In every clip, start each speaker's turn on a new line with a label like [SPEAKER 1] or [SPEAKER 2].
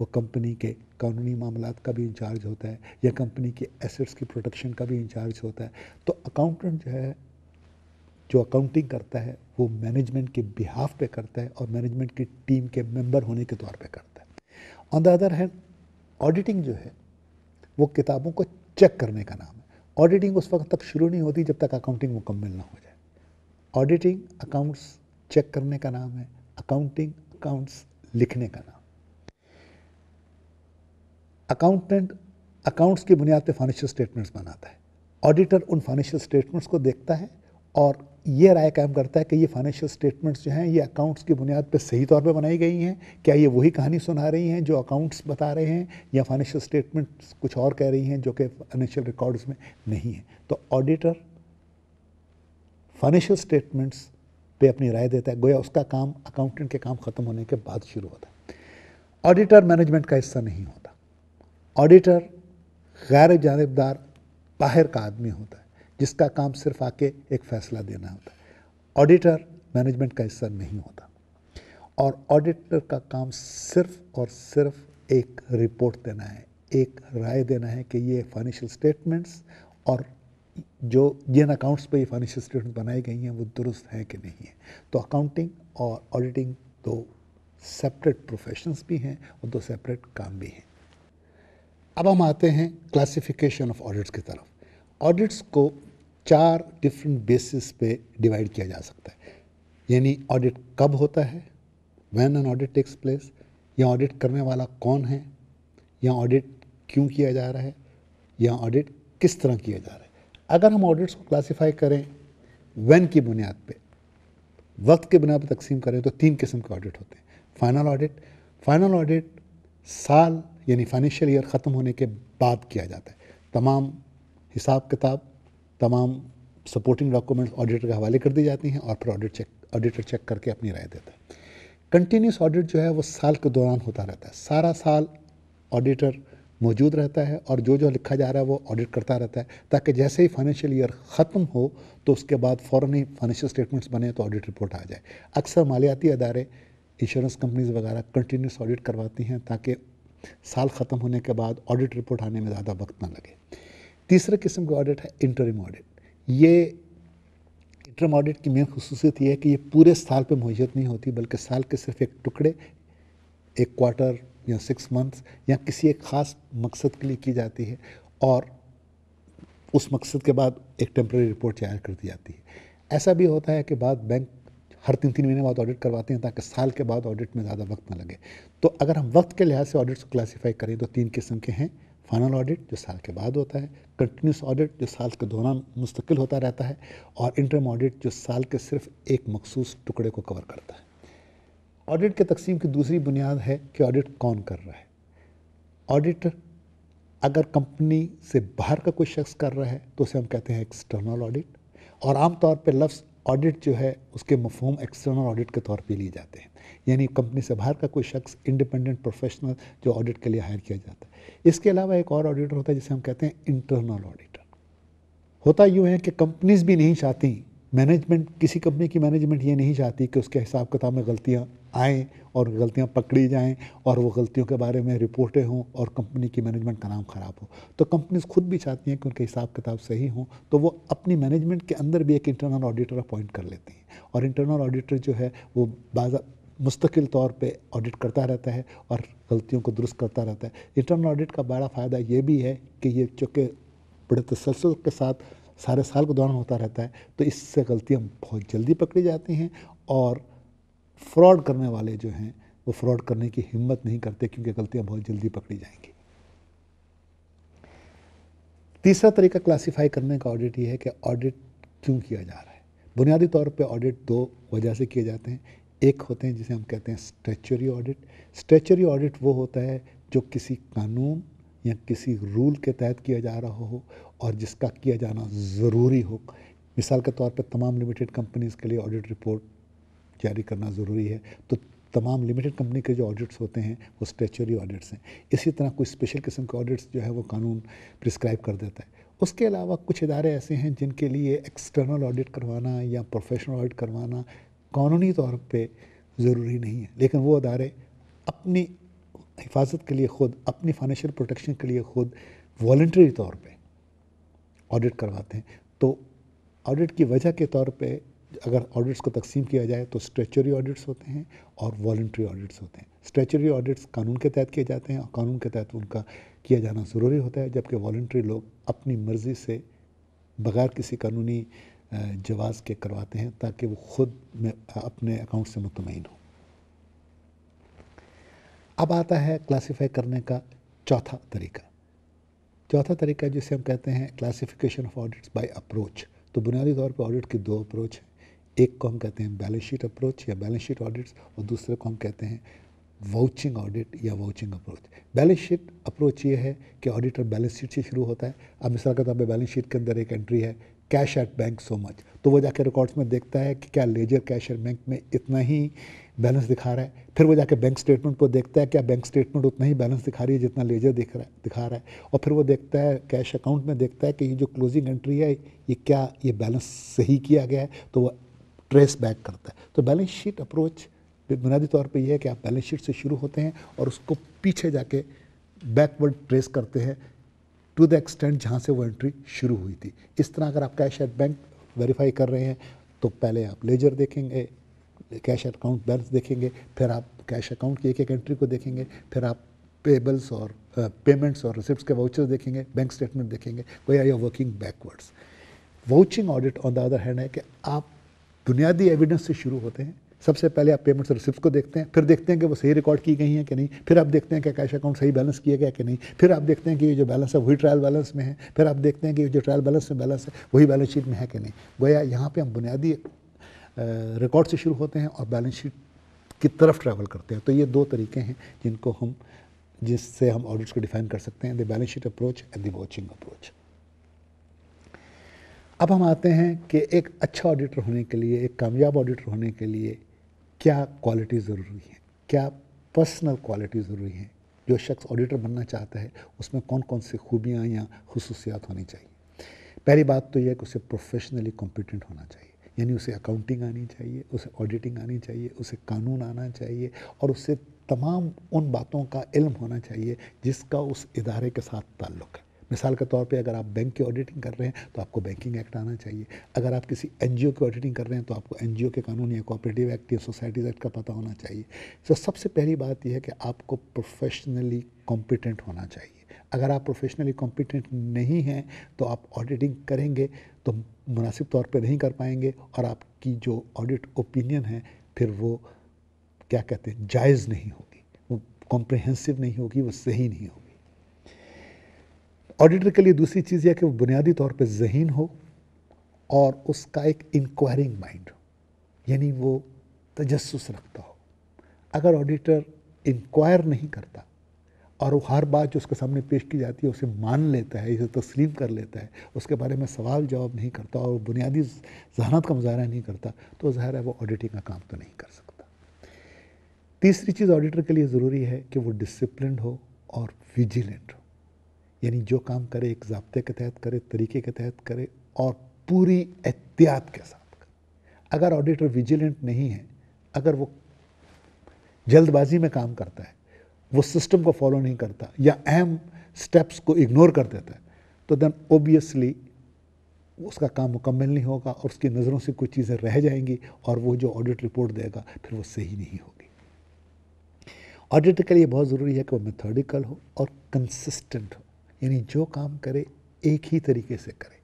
[SPEAKER 1] वो कंपनी के कानूनी मामला का भी इंचार्ज होता है या कंपनी के एसेट्स की प्रोटेक्शन का भी इंचार्ज होता है तो अकाउंटेंट जो है जो अकाउंटिंग करता है वो मैनेजमेंट के बिहाफ पे करता है और मैनेजमेंट की टीम के मेंबर होने के तौर पे करता है on the other hand auditing जो है वो किताबों को चेक करने का नाम है ऑडिटिंग उस वक्त तक शुरू नहीं होती जब तक अकाउंटिंग मुकम्मल ना हो जाए ऑडिटिंग अकाउंट्स चेक करने का नाम है अकाउंटिंग अकाउंट्स लिखने का नाम अकाउंटेंट अकाउंट्स की बुनियाद पर फाइनेंशियल स्टेटमेंट्स बनाता है ऑडिटर उन फाइनेंशियल स्टेटमेंट्स को देखता है और ये राय कायम करता है कि ये फाइनेंशियल स्टेटमेंट्स जो हैं ये अकाउंट्स की बुनियाद पर सही तौर पर बनाई गई हैं क्या ये वही कहानी सुना रही हैं जो अकाउंट्स बता रहे हैं या फाइनेंशियल स्टेटमेंट्स कुछ और कह रही हैं जो कि फाइनेंशियल रिकॉर्ड्स में नहीं है तो ऑडिटर फाइनेंशियल स्टेटमेंट्स पे अपनी राय देता है गोया उसका काम अकाउंटेंट के काम ख़त्म होने के बाद शुरू होता है ऑडिटर मैनेजमेंट का हिस्सा नहीं होता ऑडिटर गैर जानबदार बाहर का आदमी होता है जिसका काम सिर्फ आके एक फ़ैसला देना होता है ऑडिटर मैनेजमेंट का हिस्सा नहीं होता और ऑडिटर का काम सिर्फ और सिर्फ एक रिपोर्ट देना है एक राय देना है कि ये फाइनेंशियल स्टेटमेंट्स और जो जिन अकाउंट्स पर ये फाइनेंशियल स्टेटमेंट बनाई गई हैं वो दुरुस्त हैं कि नहीं है तो अकाउंटिंग और ऑडिटिंग दो सेपरेट प्रोफेशंस भी हैं और दो सेपरेट काम भी हैं अब हम आते हैं क्लासिफिकेशन ऑफ ऑडिट्स की तरफ ऑडिट्स को चार डिफरेंट बेसिस पे डिवाइड किया जा सकता है यानी ऑडिट कब होता है when an audit takes place या ऑडिट करने वाला कौन है या ऑडिट क्यों किया जा रहा है या ऑडिट किस तरह किया जा रहा है अगर हम ऑडिट्स को क्लासिफाई करें वैन की बुनियाद पे वक्त की बुनियाद पर तकसीम करें तो तीन किस्म के ऑडिट होते हैं फाइनल ऑडिट फाइनल ऑडिट साल यानी फाइनेंशियल ईयर ख़त्म होने के बाद किया जाता है तमाम हिसाब किताब तमाम सपोर्टिंग डॉक्यूमेंट्स ऑडिटर के हवाले कर दी जाती हैं और फिर ऑडिट चेक ऑडिटर चेक करके अपनी राय देता है कंटिन्यूस ऑडिट जो है वो साल के दौरान होता रहता है सारा साल ऑडिटर मौजूद रहता है और जो जो लिखा जा रहा है वो ऑडिट करता रहता है ताकि जैसे ही फाइनेंशियल ईयर ख़त्म हो तो उसके बाद फ़ौर ही फाइनेंशियल स्टेटमेंट्स बने तो ऑडिट रिपोर्ट आ जाए अक्सर मालियाती अदारे इंश्योरेंस कंपनीज़ वगैरह कंटिन्यूस ऑडिट करवाती हैं ताकि साल ख़त्म होने के बाद ऑडिट रिपोर्ट आने में ज़्यादा वक्त ना लगे तीसरे किस्म का ऑडिट है इंटरिम ऑडिट ये इंटरम ऑडिट की मेन खसूसियत यह है कि ये पूरे साल पर मुहैत नहीं होती बल्कि साल के सिर्फ एक टुकड़े एक क्वार्टर या सिक्स मंथ्स या किसी एक ख़ास मकसद के लिए की जाती है और उस मकसद के बाद एक टेम्प्रेरी रिपोर्ट तैयार कर दी जाती है ऐसा भी होता है कि बाद बैंक हर तीन तीन महीने बाद ऑडिट करवाते हैं ताकि साल के बाद ऑडिट में ज़्यादा वक्त ना लगे तो अगर हम वक्त के लिहाज से ऑडिट्स को क्लासीफाई करें तो तीन किस्म के हैं फाइनल ऑडिट जो साल के बाद होता है कंटिन्यूस ऑडिट जो साल के दौरान मुस्तकिल होता रहता है और इंटरम ऑडिट जो साल के सिर्फ एक मखसूस टुकड़े को कवर करता है ऑडिट के तकसीम की दूसरी बुनियाद है कि ऑडिट कौन कर रहा है ऑडिटर अगर कंपनी से बाहर का कोई शख्स कर रहा है तो उसे हम कहते हैं एक्सटर्नल ऑडिट और आमतौर पर लफ्ज़ ऑडिट जो है उसके मफहम एक्सटर्नल ऑडिट के तौर पे लिए जाते हैं यानी कंपनी से बाहर का कोई शख्स इंडिपेंडेंट प्रोफेशनल जो ऑडिट के लिए हायर किया जाता है इसके अलावा एक और ऑडिटर होता है जिसे हम कहते हैं इंटरनल ऑडिटर होता यूँ है कि कंपनीज भी नहीं चाहती मैनेजमेंट किसी कंपनी की मैनेजमेंट ये नहीं चाहती कि उसके हिसाब किताब में गलतियाँ आएँ और गलतियाँ पकड़ी जाएँ और वो गलतियों के बारे में रिपोर्टें हों और कंपनी की मैनेजमेंट का नाम ख़राब हो तो कंपनीज खुद भी चाहती हैं कि उनके हिसाब किताब सही हों तो वो अपनी मैनेजमेंट के अंदर भी एक इंटरनल ऑडिटर अपॉइंट कर लेती हैं और इंटरनल ऑडिटर जो है वो बाजा मुस्तकिल तौर पे ऑडिट करता रहता है और गलतियों को दुरुस्त करता रहता है इंटरनल ऑडिट का बड़ा फ़ायदा ये भी है कि ये चूँकि बड़े तसलसल के साथ सारे साल के दौरान होता रहता है तो इससे गलतियाँ बहुत जल्दी पकड़ी जाती हैं और फ्रॉड करने वाले जो हैं वो फ्रॉड करने की हिम्मत नहीं करते क्योंकि गलतियाँ बहुत जल्दी पकड़ी जाएंगी तीसरा तरीका क्लासिफाई करने का ऑडिट ये है कि ऑडिट क्यों किया जा रहा है बुनियादी तौर पे ऑडिट दो वजह से किए जाते हैं एक होते हैं जिसे हम कहते हैं स्ट्रेचरी ऑडिट स्ट्रेचरी ऑडिट वो होता है जो किसी कानून या किसी रूल के तहत किया जा रहा हो और जिसका किया जाना ज़रूरी हो मिसाल के तौर पर तमाम लिमिटेड कंपनीज़ के लिए ऑडिट रिपोर्ट जारी करना ज़रूरी है तो तमाम लिमिटेड कंपनी के जो ऑडिट्स होते हैं वो स्टेचुरी ऑडिट्स हैं इसी तरह कोई स्पेशल किस्म के ऑडिट्स जो है वो कानून प्रिस्क्राइब कर देता है उसके अलावा कुछ इदारे ऐसे हैं जिनके लिए एक्सटर्नल ऑडिट करवाना या प्रोफेशनल ऑडिट करवाना कानूनी तौर पे ज़रूरी नहीं है लेकिन वो अदारे अपनी हिफाजत के लिए ख़ुद अपनी फाइनेंशियल प्रोटेक्शन के लिए ख़ुद वॉल्ट्री तौर पर ऑडिट करवाते हैं तो ऑडिट की वजह के तौर पे अगर ऑडिट्स को तकसीम किया जाए तो स्ट्रेचरी ऑडिट्स होते हैं और वॉल्ट्री ऑडिट्स होते हैं स्ट्रेचरी ऑडिट्स कानून के तहत किए जाते हैं और कानून के तहत उनका किया जाना ज़रूरी होता है जबकि वॉल्ट्री लोग अपनी मर्ज़ी से बगैर किसी कानूनी जवाज़ के करवाते हैं ताकि वो खुद में अपने अकाउंट से मुतमिन हो अब आता है क्लासीफाई करने का चौथा तरीका चौथा तरीका जिसे हम कहते हैं classification of audits by approach तो बुनियादी तौर पर ऑडिट की दो अप्रोच हैं एक को हम कहते हैं बैलेंस शीट अप्रोच या बैलेंस शीट ऑडिट्स और दूसरे को हम कहते हैं वाउचिंग ऑडिट या vouching approach balance sheet approach ये है कि ऑडिटर बैलेंस शीट से शुरू होता है अब मिसाल के तौर पर बैलेंस शीट के अंदर एक एंट्री है cash at bank so much तो वो जाके रिकॉर्ड्स में देखता है कि क्या लेजर कैश एट बैंक में इतना ही बैलेंस दिखा रहा है फिर वो जाके बैंक स्टेटमेंट को देखता है क्या बैंक स्टेटमेंट उतना ही बैलेंस दिखा रही है जितना लेजर दिख रहा है दिखा रहा है और फिर वो देखता है कैश अकाउंट में देखता है कि ये जो क्लोजिंग एंट्री है ये क्या ये बैलेंस सही किया गया है तो वो ट्रेस बैक करता है तो बैलेंस शीट अप्रोच बुनियादी तौर पर यह है कि आप बैलेंस शीट से शुरू होते हैं और उसको पीछे जाके बैकवर्ड ट्रेस करते हैं टू द एक्सटेंट जहाँ से वो एंट्री शुरू हुई थी इस तरह अगर आप कैश एट बैंक वेरीफाई कर रहे हैं तो पहले आप लेजर देखेंगे कैश अकाउंट बैलेंस देखेंगे फिर आप कैश अकाउंट की एक एक एंट्री को देखेंगे फिर आप पेबल्स और पेमेंट्स और रिसिप्ट के वाउचर्स देखेंगे बैंक स्टेटमेंट देखेंगे वे तो are you working backwards vouching audit on the other hand है कि आप बुनियादी एविडेंस से शुरू होते हैं सबसे पहले आप पेमेंट्स और रिसिप्ट को देखते हैं फिर देखते हैं कि वो सही रिकॉर्ड की गई हैं कि नहीं फिर आप देखते हैं कि कैश अकाउंट सही बैलेंस किया गया कि नहीं फिर आप देखते हैं कि ये जो बैलेंस है वही ट्रायल बैलेंस में है फिर आप देखते हैं कि जो ट्रायल बैलेंस में बैलेंस है वही बैलेंस शीट में है कि नहीं गोया यहाँ पर हम बुनियादी रिकॉर्ड से शुरू होते हैं और बैलेंस शीट की तरफ ट्रैवल करते हैं तो ये दो तरीके हैं जिनको हम जिससे हम ऑडिट्स को डिफाइन कर सकते हैं the balance sheet approach and the watching approach अब हम आते हैं कि एक अच्छा ऑडिटर होने के लिए एक कामयाब ऑडिटर होने के लिए क्या क्वालिटी ज़रूरी है क्या पर्सनल क्वालिटी ज़रूरी है जो शख्स ऑडिटर बनना चाहता है उसमें कौन कौन सी खूबियाँ या खसूसियात होनी चाहिए पहली बात तो यह कि उसे प्रोफेशनली कॉम्पिटेंट होना चाहिए यानी उसे अकाउंटिंग आनी चाहिए उसे ऑडिटिंग आनी चाहिए उसे कानून आना चाहिए और उसे तमाम उन बातों का इल्म होना चाहिए जिसका उस इदारे के साथ ताल्लुक़ है मिसाल के तौर पे अगर आप बैंक की ऑडिटिंग कर रहे हैं तो आपको बैंकिंग एक्ट आना चाहिए अगर आप किसी एन की ऑडिटिंग कर रहे हैं तो आपको एन के कानून या कोऑपरेटिव एक्ट या सोसाइटीज़ एक्ट का पता होना चाहिए तो सबसे पहली बात यह है कि आपको प्रोफेशनली कॉम्पिटेंट होना चाहिए अगर आप प्रोफेशनली कॉम्पिटेंट नहीं हैं तो आप ऑडिटिंग करेंगे तो मुनासिब तौर पर नहीं कर पाएंगे और आपकी जो ऑडिट ओपिनियन है फिर वो क्या कहते हैं जायज़ नहीं होगी वो कॉम्प्रहेंसिव नहीं होगी वो सही नहीं होगी ऑडिटर के लिए दूसरी चीज़ यह कि वो बुनियादी तौर पर जहीन हो और उसका एक इंक्वायरिंग माइंड हो यानी वो तजस्स रखता हो अगर ऑडिटर इंक्वायर नहीं करता और वो हर बात जो उसके सामने पेश की जाती है उसे मान लेता है इसे तस्लीम कर लेता है उसके बारे में सवाल जवाब नहीं करता और बुनियादी जहानत का मुजाहरा नहीं करता तो ज़ाहिर है वो ऑडिटिंग का काम तो नहीं कर सकता तीसरी चीज़ ऑडिटर के लिए ज़रूरी है कि वो डिसिप्लिन हो और विजिलेंट हो यानी जो काम करे एक जबते के तहत करे तरीके के तहत करे और पूरी एहतियात के साथ करे अगर ऑडिटर विजिलेंट नहीं है अगर वो जल्दबाजी में काम करता है वो सिस्टम को फॉलो नहीं करता या अहम स्टेप्स को इग्नोर कर देता है तो देन ओबियसली उसका काम मुकम्मल नहीं होगा और उसकी नज़रों से कुछ चीज़ें रह जाएंगी और वो जो ऑडिट रिपोर्ट देगा फिर वो सही नहीं होगी ऑडिट के लिए बहुत ज़रूरी है कि वो मेथोडिकल हो और कंसिस्टेंट हो यानी जो काम करे एक ही तरीके से करें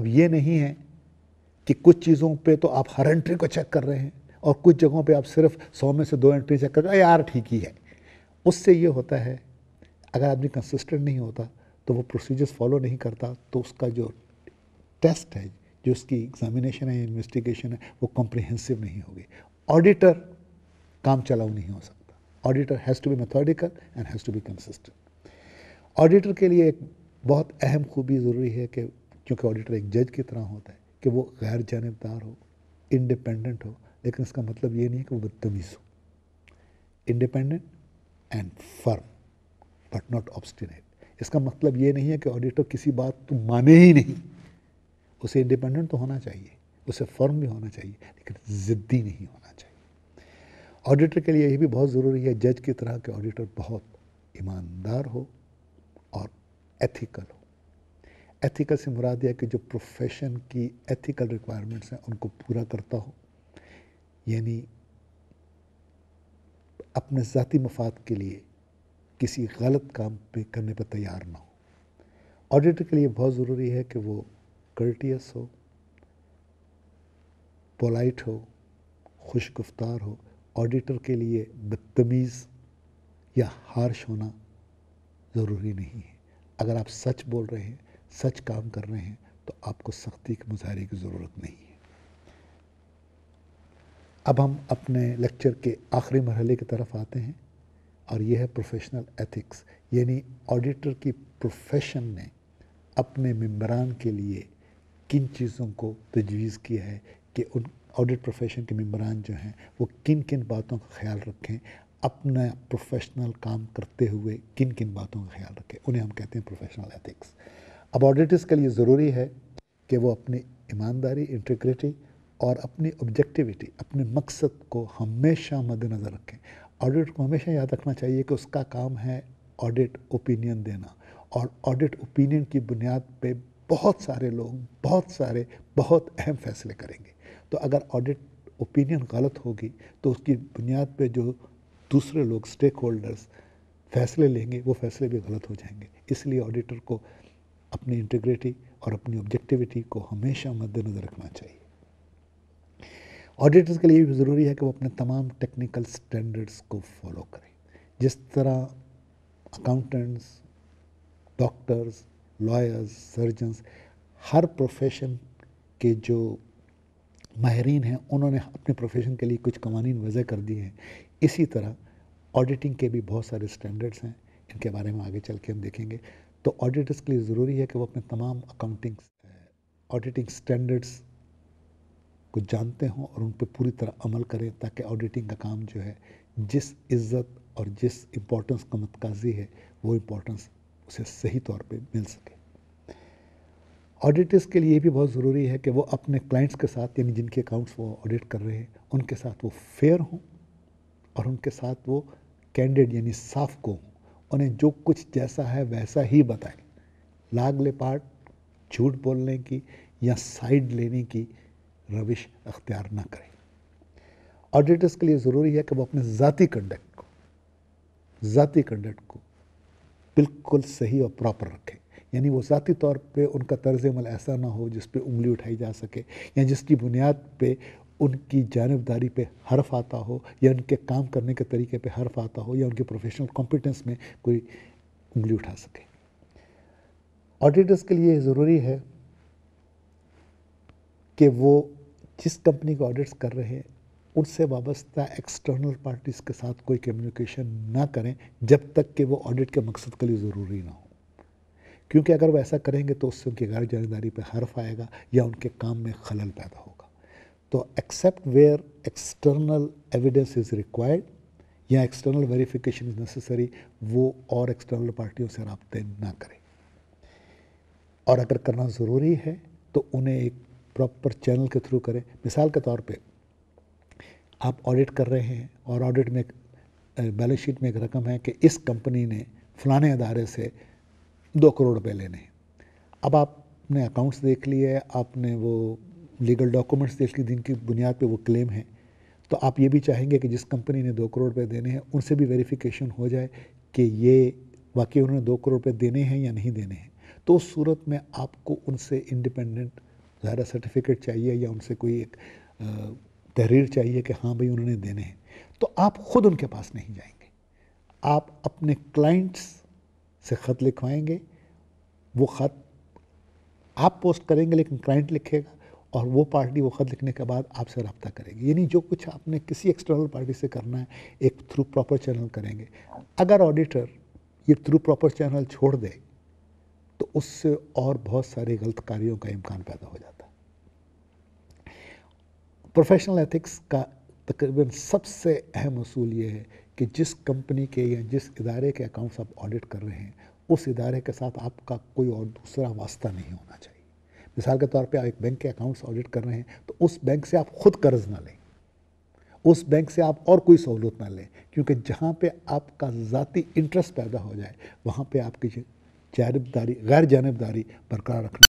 [SPEAKER 1] अब ये नहीं है कि कुछ चीज़ों पे तो आप हर एंट्री को चेक कर रहे हैं और कुछ जगहों पे आप सिर्फ सौ में से दो एंट्री चेक कर रहे हैं यार ठीक ही है उससे ये होता है अगर आदमी कंसिस्टेंट नहीं होता तो वो प्रोसीजर्स फॉलो नहीं करता तो उसका जो टेस्ट है जो उसकी एग्जामिनेशन है इन्वेस्टिगेशन है वो कॉम्प्रिहेंसिव नहीं होगी ऑडिटर काम चलाऊ नहीं हो सकता auditor has to be methodical and has to be consistent auditor के लिए एक बहुत अहम खूबी ज़रूरी है कि क्योंकि ऑडिटर एक जज की तरह होता है कि वो गैर जानबदार हो इंडिपेंडेंट हो लेकिन इसका मतलब ये नहीं है कि वो बदतमीज़ हो independent and firm but not obstinate इसका मतलब ये नहीं है कि ऑडिटर किसी बात तो माने ही नहीं उसे इंडिपेंडेंट तो होना चाहिए उसे फर्म भी होना चाहिए लेकिन ज़िद्दी नहीं होना चाहिए ऑडिटर के लिए ये भी बहुत ज़रूरी है जज की तरह के ऑडिटर बहुत ईमानदार हो एथिकल हो एथिकल से मुराद यह कि जो प्रोफेशन की एथिकल रिक्वायरमेंट्स हैं उनको पूरा करता हो यानी अपने ज़ाती मफाद के लिए किसी गलत काम पे करने पर तैयार ना हो ऑडिटर के लिए बहुत ज़रूरी है कि वो कर्टियस हो पोलाइट हो खुशगुफ्तार हो ऑडिटर के लिए बदतमीज़ या हार्श होना ज़रूरी नहीं है अगर आप सच बोल रहे हैं सच काम कर रहे हैं तो आपको सख्ती के मुजाहरे की ज़रूरत नहीं है अब हम अपने लेक्चर के आखिरी मरहले की तरफ आते हैं और यह है प्रोफेशनल एथिक्स यानी ऑडिटर की प्रोफेशन ने अपने मम्बरान के लिए किन चीज़ों को तजवीज़ किया है कि उन ऑडिट प्रोफेशन के मम्बरान जो हैं वो किन किन बातों का ख्याल रखें अपना प्रोफेशनल काम करते हुए किन किन बातों का ख्याल रखें उन्हें हम कहते हैं प्रोफेशनल एथिक्स अब ऑडिटर्स के लिए ज़रूरी है कि वो अपनी ईमानदारी इंटीग्रिटी और अपनी ऑब्जेक्टिविटी अपने मकसद को हमेशा मद्दनज़र रखें ऑडिट को हमेशा याद रखना चाहिए कि उसका काम है ऑडिट ओपिनियन देना और ऑडिट ओपिनियन की बुनियाद पर बहुत सारे लोग बहुत सारे बहुत अहम फैसले करेंगे तो अगर ऑडिट ओपिनियन गलत होगी तो उसकी बुनियाद पर जो दूसरे लोग स्टेक होल्डर्स फैसले लेंगे वो फैसले भी गलत हो जाएंगे इसलिए ऑडिटर को अपनी इंटीग्रिटी और अपनी ऑब्जेक्टिविटी को हमेशा मद्देनज़र रखना चाहिए ऑडिटर्स के लिए भी ज़रूरी है कि वो अपने तमाम टेक्निकल स्टैंडर्ड्स को फॉलो करें जिस तरह अकाउंटेंट्स डॉक्टर्स लॉयर्स सर्जन्स हर प्रोफेशन के जो माहरीन हैं उन्होंने अपने प्रोफेशन के लिए कुछ कवानीन वजह कर दिए हैं इसी तरह ऑडिटिंग के भी बहुत सारे स्टैंडर्ड्स हैं इनके बारे में आगे चल के हम देखेंगे तो ऑडिटर्स के लिए ज़रूरी है कि वो अपने तमाम अकाउंटिंग ऑडिटिंग स्टैंडर्ड्स को जानते हों और उन पर पूरी तरह अमल करें ताकि ऑडिटिंग का काम जो है जिस इज़्ज़त और जिस इम्पोर्टेंस का मतकाजी है वो इम्पोर्टेंस उसे सही तौर पे मिल सके ऑडिटर्स के लिए भी बहुत ज़रूरी है कि वो अपने क्लाइंट्स के साथ यानी जिनके अकाउंट्स वो ऑडिट कर रहे हैं उनके साथ वो फेयर हों और उनके साथ वो कैंडिड यानी साफ को उन्हें जो कुछ जैसा है वैसा ही बताएं लाग पार्ट झूठ बोलने की या साइड लेने की रविश अख्तियार ना करें ऑडिटर्स के लिए ज़रूरी है कि वो अपने ज़ाती कंडक्ट को ज़ाती कंडक्ट को बिल्कुल सही और प्रॉपर रखें यानी वो ज़ाती तौर पे उनका तर्ज अमल ऐसा ना हो जिस पे उंगली उठाई जा सके या जिसकी बुनियाद पे उनकी जानबदारी पे हर्फ आता हो या उनके काम करने के तरीके पे हर्फ आता हो या उनके प्रोफेशनल कॉम्पिटेंस में कोई उंगली उठा सके ऑडिटर्स के लिए ज़रूरी है कि वो जिस कंपनी को ऑडिट्स कर रहे हैं उनसे वाबस्ता एक्सटर्नल पार्टीज़ के साथ कोई कम्युनिकेशन ना करें जब तक कि वो ऑडिट के मकसद के लिए ज़रूरी ना हो क्योंकि अगर वो ऐसा करेंगे तो उससे उनकी गैर जानदारी पर हर्फ आएगा या उनके काम में खलल पैदा होगा तो except where external evidence is required या एक्सटर्नल वेरिफिकेशन इज़ नेसेसरी वो और एक्सटर्नल पार्टियों से रबते ना करें और अगर करना ज़रूरी है तो उन्हें एक प्रॉपर चैनल के थ्रू करें मिसाल के तौर पे आप ऑडिट कर रहे हैं और ऑडिट में बैलेंस शीट में एक रकम है कि इस कंपनी ने फलाने अदारे से दो करोड़ रुपये लेने हैं अब आपने अकाउंट्स देख लिए आपने वो लीगल डॉक्यूमेंट्स देख ली जिनकी बुनियाद पे वो क्लेम है तो आप ये भी चाहेंगे कि जिस कंपनी ने दो करोड़ रुपये देने हैं उनसे भी वेरिफिकेशन हो जाए कि ये वाकई उन्होंने दो करोड़ रुपये देने हैं या नहीं देने हैं तो उस सूरत में आपको उनसे इंडिपेंडेंट ज़्यादा सर्टिफिकेट चाहिए या उनसे कोई एक तहरीर चाहिए कि हाँ भाई उन्होंने देने हैं तो आप ख़ुद उनके पास नहीं जाएंगे आप अपने क्लाइंट्स से ख़त लिखवाएंगे वो ख़त आप पोस्ट करेंगे लेकिन क्लाइंट लिखेगा और वो पार्टी वो ख़त लिखने के बाद आपसे रबता करेगी यानी जो कुछ आपने किसी एक्सटर्नल पार्टी से करना है एक थ्रू प्रॉपर चैनल करेंगे अगर ऑडिटर ये थ्रू प्रॉपर चैनल छोड़ दे तो उससे और बहुत सारे गलत कार्यों का इम्कान पैदा हो जाता है प्रोफेशनल एथिक्स का तकरीबन सबसे अहम असूल ये है कि जिस कंपनी के या जिस इदारे के अकाउंट्स आप ऑडिट कर रहे हैं उस इदारे के साथ आपका कोई और दूसरा वास्ता नहीं होना चाहिए मिसाल के तौर पे आप एक बैंक के अकाउंट्स ऑडिट कर रहे हैं तो उस बैंक से आप खुद कर्ज ना लें उस बैंक से आप और कोई सहूलत ना लें क्योंकि जहाँ पे आपका ज़ाती इंटरेस्ट पैदा हो जाए वहाँ पे आपकी जानबदारी गैर जानबदारी बरकरार रखना